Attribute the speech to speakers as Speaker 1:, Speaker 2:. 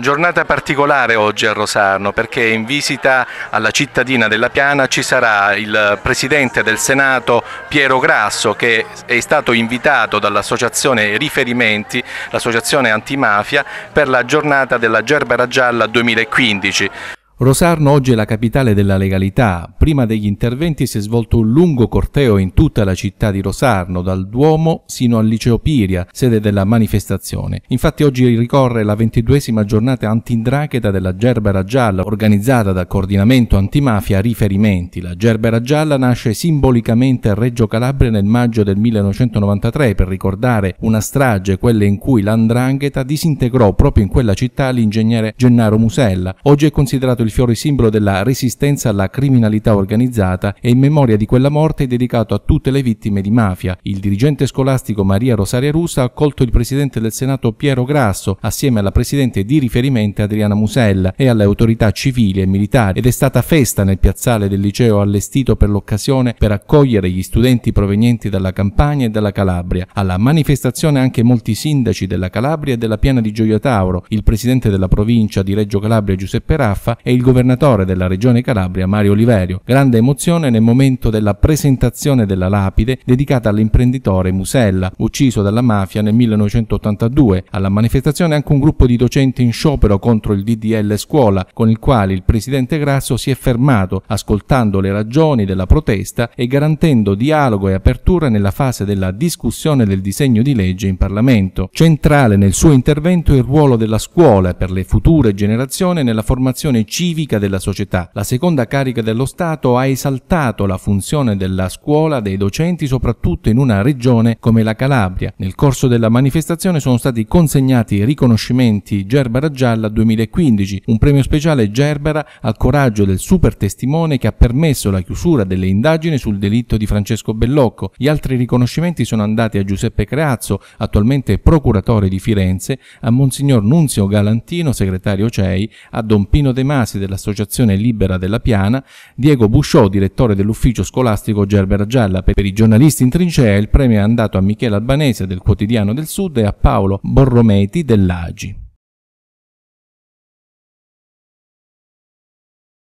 Speaker 1: Giornata particolare oggi a Rosarno perché in visita alla cittadina della Piana ci sarà il presidente del Senato Piero Grasso che è stato invitato dall'associazione Riferimenti, l'associazione antimafia, per la giornata della Gerbera Gialla 2015. Rosarno oggi è la capitale della legalità. Prima degli interventi si è svolto un lungo corteo in tutta la città di Rosarno, dal Duomo sino al Liceo Piria, sede della manifestazione. Infatti oggi ricorre la ventiduesima giornata antindracheta della Gerbera Gialla, organizzata dal coordinamento antimafia Riferimenti. La Gerbera Gialla nasce simbolicamente a Reggio Calabria nel maggio del 1993 per ricordare una strage, quella in cui l'andrangheta disintegrò proprio in quella città l'ingegnere Gennaro Musella. Oggi è considerato il il fiore simbolo della resistenza alla criminalità organizzata e in memoria di quella morte è dedicato a tutte le vittime di mafia. Il dirigente scolastico Maria Rosaria Russa ha accolto il presidente del Senato Piero Grasso, assieme alla presidente di riferimento Adriana Musella e alle autorità civili e militari ed è stata festa nel piazzale del liceo allestito per l'occasione per accogliere gli studenti provenienti dalla Campania e dalla Calabria. Alla manifestazione anche molti sindaci della Calabria e della Piana di Gioia Tauro, il presidente della provincia di Reggio Calabria Giuseppe Raffa e il il governatore della regione Calabria Mario Oliverio. Grande emozione nel momento della presentazione della lapide dedicata all'imprenditore Musella, ucciso dalla mafia nel 1982. Alla manifestazione anche un gruppo di docenti in sciopero contro il DDL scuola, con il quale il presidente Grasso si è fermato, ascoltando le ragioni della protesta e garantendo dialogo e apertura nella fase della discussione del disegno di legge in Parlamento. Centrale nel suo intervento il ruolo della scuola per le future generazioni nella formazione civile civica della società. La seconda carica dello Stato ha esaltato la funzione della scuola, dei docenti, soprattutto in una regione come la Calabria. Nel corso della manifestazione sono stati consegnati i riconoscimenti Gerbera Gialla 2015, un premio speciale Gerbera al coraggio del super testimone che ha permesso la chiusura delle indagini sul delitto di Francesco Bellocco. Gli altri riconoscimenti sono andati a Giuseppe Creazzo, attualmente procuratore di Firenze, a Monsignor Nunzio Galantino, segretario CEI, a Don Pino De Masi, ragazzi dell'Associazione Libera della Piana, Diego Busciò, direttore dell'ufficio scolastico Gerbera Gialla. Per i giornalisti in trincea il premio è andato a Michele Albanese del Quotidiano del Sud e a Paolo Borrometi dell'Agi.